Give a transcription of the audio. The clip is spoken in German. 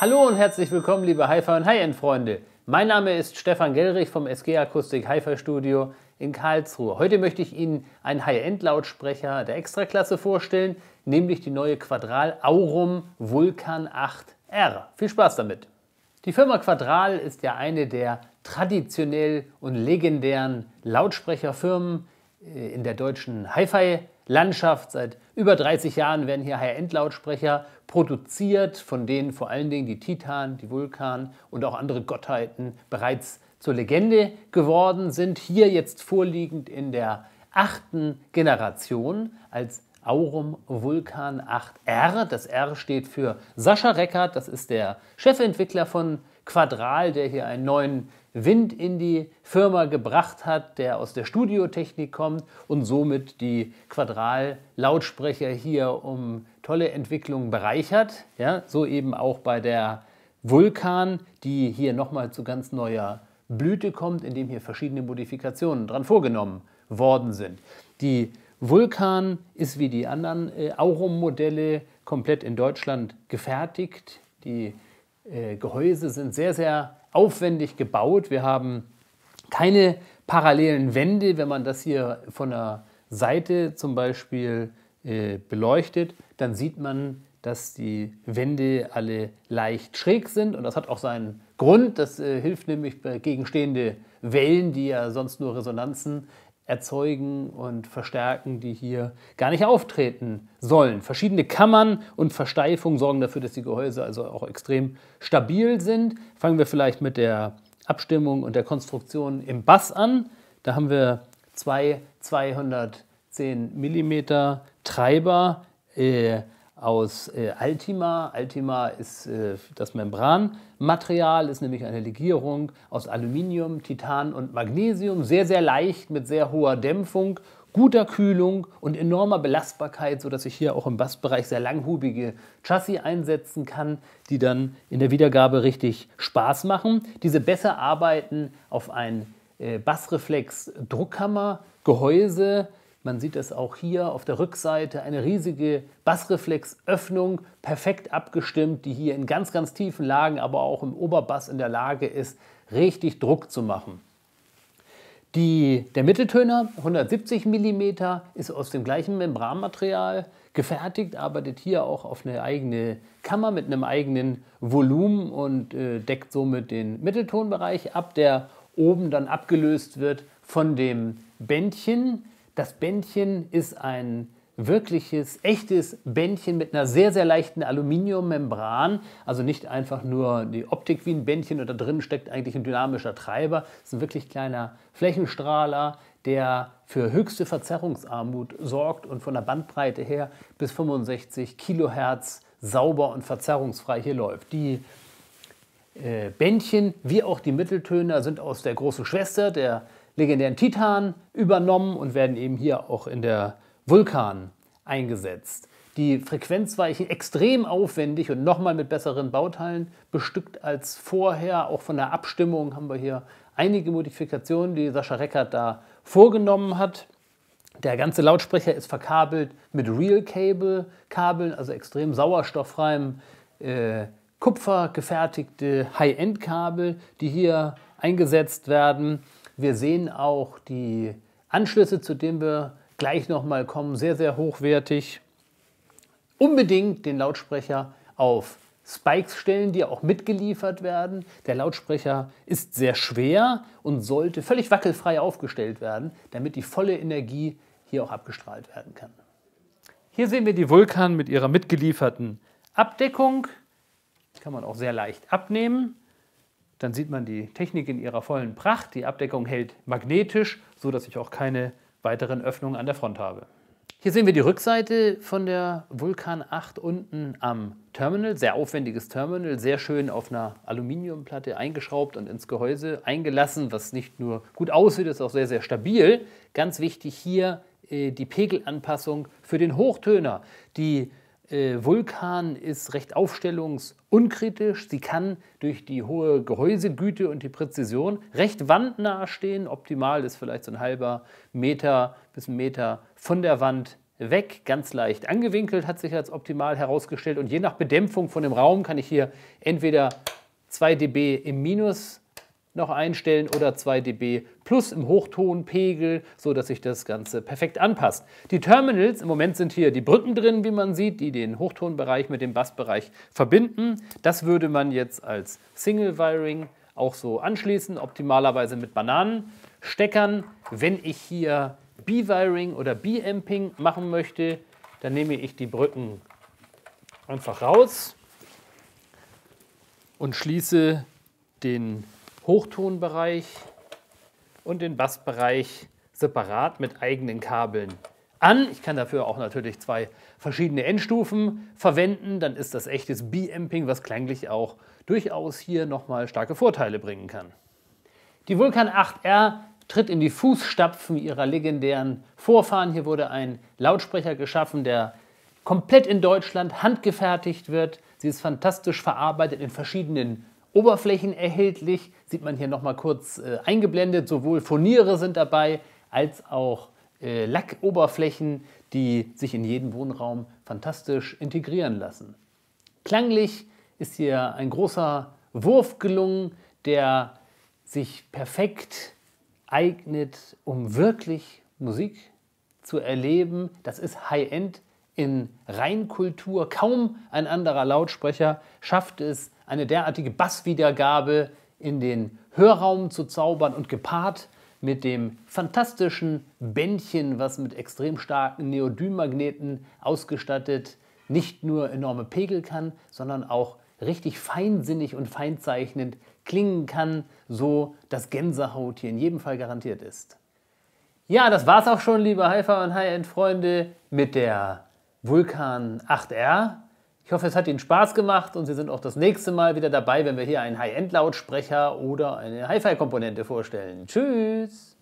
Hallo und herzlich willkommen, liebe Haifa- und High-End-Freunde. Mein Name ist Stefan Gellrich vom SG Akustik Haifa Studio in Karlsruhe. Heute möchte ich Ihnen einen High-End-Lautsprecher der Extraklasse vorstellen, nämlich die neue Quadral Aurum Vulkan 8R. Viel Spaß damit! Die Firma Quadral ist ja eine der traditionell und legendären Lautsprecherfirmen äh, in der deutschen Hi-Fi-Landschaft seit über 30 Jahren werden hier High-End-Lautsprecher produziert, von denen vor allen Dingen die Titan, die Vulkan und auch andere Gottheiten bereits zur Legende geworden sind. Hier jetzt vorliegend in der achten Generation als Aurum Vulkan 8R. Das R steht für Sascha Reckert, das ist der Chefentwickler von Quadral, der hier einen neuen Wind in die Firma gebracht hat, der aus der Studiotechnik kommt und somit die Quadrallautsprecher hier um tolle Entwicklungen bereichert. Ja, so eben auch bei der Vulkan, die hier nochmal zu ganz neuer Blüte kommt, indem hier verschiedene Modifikationen dran vorgenommen worden sind. Die Vulkan ist wie die anderen äh, Aurum-Modelle komplett in Deutschland gefertigt. Die äh, Gehäuse sind sehr, sehr aufwendig gebaut. Wir haben keine parallelen Wände, wenn man das hier von der Seite zum Beispiel äh, beleuchtet, dann sieht man, dass die Wände alle leicht schräg sind und das hat auch seinen Grund. Das äh, hilft nämlich gegen stehende Wellen, die ja sonst nur Resonanzen erzeugen und verstärken, die hier gar nicht auftreten sollen. Verschiedene Kammern und Versteifungen sorgen dafür, dass die Gehäuse also auch extrem stabil sind. Fangen wir vielleicht mit der Abstimmung und der Konstruktion im Bass an. Da haben wir zwei 210 mm Treiber äh, aus äh, Altima. Altima ist äh, das Membranmaterial, ist nämlich eine Legierung aus Aluminium, Titan und Magnesium. Sehr, sehr leicht mit sehr hoher Dämpfung, guter Kühlung und enormer Belastbarkeit, sodass ich hier auch im Bassbereich sehr langhubige Chassis einsetzen kann, die dann in der Wiedergabe richtig Spaß machen. Diese besser arbeiten auf ein äh, Bassreflex-Druckkammergehäuse. gehäuse man sieht es auch hier auf der Rückseite, eine riesige Bassreflexöffnung, perfekt abgestimmt, die hier in ganz, ganz tiefen Lagen, aber auch im Oberbass in der Lage ist, richtig Druck zu machen. Die, der Mitteltöner, 170 mm, ist aus dem gleichen Membranmaterial gefertigt, arbeitet hier auch auf eine eigene Kammer mit einem eigenen Volumen und äh, deckt somit den Mitteltonbereich ab, der oben dann abgelöst wird von dem Bändchen. Das Bändchen ist ein wirkliches, echtes Bändchen mit einer sehr, sehr leichten Aluminiummembran. Also nicht einfach nur die Optik wie ein Bändchen und da drin steckt eigentlich ein dynamischer Treiber. Es ist ein wirklich kleiner Flächenstrahler, der für höchste Verzerrungsarmut sorgt und von der Bandbreite her bis 65 Kilohertz sauber und verzerrungsfrei hier läuft. Die äh, Bändchen wie auch die Mitteltöner sind aus der großen Schwester, der legendären Titan übernommen und werden eben hier auch in der Vulkan eingesetzt. Die Frequenzweichen extrem aufwendig und nochmal mit besseren Bauteilen bestückt als vorher. Auch von der Abstimmung haben wir hier einige Modifikationen, die Sascha Reckert da vorgenommen hat. Der ganze Lautsprecher ist verkabelt mit Real-Cable-Kabeln, also extrem sauerstofffreiem äh, Kupfer gefertigte High-End-Kabel, die hier eingesetzt werden. Wir sehen auch die Anschlüsse, zu denen wir gleich nochmal kommen, sehr, sehr hochwertig. Unbedingt den Lautsprecher auf Spikes stellen, die auch mitgeliefert werden. Der Lautsprecher ist sehr schwer und sollte völlig wackelfrei aufgestellt werden, damit die volle Energie hier auch abgestrahlt werden kann. Hier sehen wir die Vulkan mit ihrer mitgelieferten Abdeckung. Kann man auch sehr leicht abnehmen. Dann sieht man die Technik in ihrer vollen Pracht. Die Abdeckung hält magnetisch, sodass ich auch keine weiteren Öffnungen an der Front habe. Hier sehen wir die Rückseite von der Vulkan 8 unten am Terminal. Sehr aufwendiges Terminal, sehr schön auf einer Aluminiumplatte eingeschraubt und ins Gehäuse eingelassen, was nicht nur gut aussieht, ist auch sehr, sehr stabil. Ganz wichtig hier äh, die Pegelanpassung für den Hochtöner. Die äh, Vulkan ist recht aufstellungsunkritisch. Sie kann durch die hohe Gehäusegüte und die Präzision recht wandnah stehen. Optimal ist vielleicht so ein halber Meter bis ein Meter von der Wand weg, ganz leicht angewinkelt, hat sich als optimal herausgestellt. Und je nach Bedämpfung von dem Raum kann ich hier entweder 2 dB im Minus noch einstellen oder 2 dB plus im Hochtonpegel, so dass sich das Ganze perfekt anpasst. Die Terminals, im Moment sind hier die Brücken drin, wie man sieht, die den Hochtonbereich mit dem Bassbereich verbinden. Das würde man jetzt als Single Wiring auch so anschließen, optimalerweise mit Bananensteckern. Wenn ich hier B-Wiring oder B-Amping machen möchte, dann nehme ich die Brücken einfach raus und schließe den Hochtonbereich und den Bassbereich separat mit eigenen Kabeln an. Ich kann dafür auch natürlich zwei verschiedene Endstufen verwenden. Dann ist das echtes B-Amping, was klanglich auch durchaus hier nochmal starke Vorteile bringen kann. Die Vulkan 8R tritt in die Fußstapfen ihrer legendären Vorfahren. Hier wurde ein Lautsprecher geschaffen, der komplett in Deutschland handgefertigt wird. Sie ist fantastisch verarbeitet in verschiedenen Oberflächen erhältlich. Sieht man hier nochmal kurz äh, eingeblendet. Sowohl Furniere sind dabei als auch äh, Lackoberflächen, die sich in jeden Wohnraum fantastisch integrieren lassen. Klanglich ist hier ein großer Wurf gelungen, der sich perfekt eignet, um wirklich Musik zu erleben. Das ist High-End in Reinkultur. Kaum ein anderer Lautsprecher schafft es, eine derartige Basswiedergabe in den Hörraum zu zaubern und gepaart mit dem fantastischen Bändchen, was mit extrem starken Neodym-Magneten ausgestattet nicht nur enorme Pegel kann, sondern auch richtig feinsinnig und feinzeichnend klingen kann, so dass Gänsehaut hier in jedem Fall garantiert ist. Ja, das war's auch schon, liebe Hi-Fi und High-End-Freunde, mit der Vulkan 8R. Ich hoffe, es hat Ihnen Spaß gemacht und Sie sind auch das nächste Mal wieder dabei, wenn wir hier einen High-End-Lautsprecher oder eine Hi-Fi-Komponente vorstellen. Tschüss!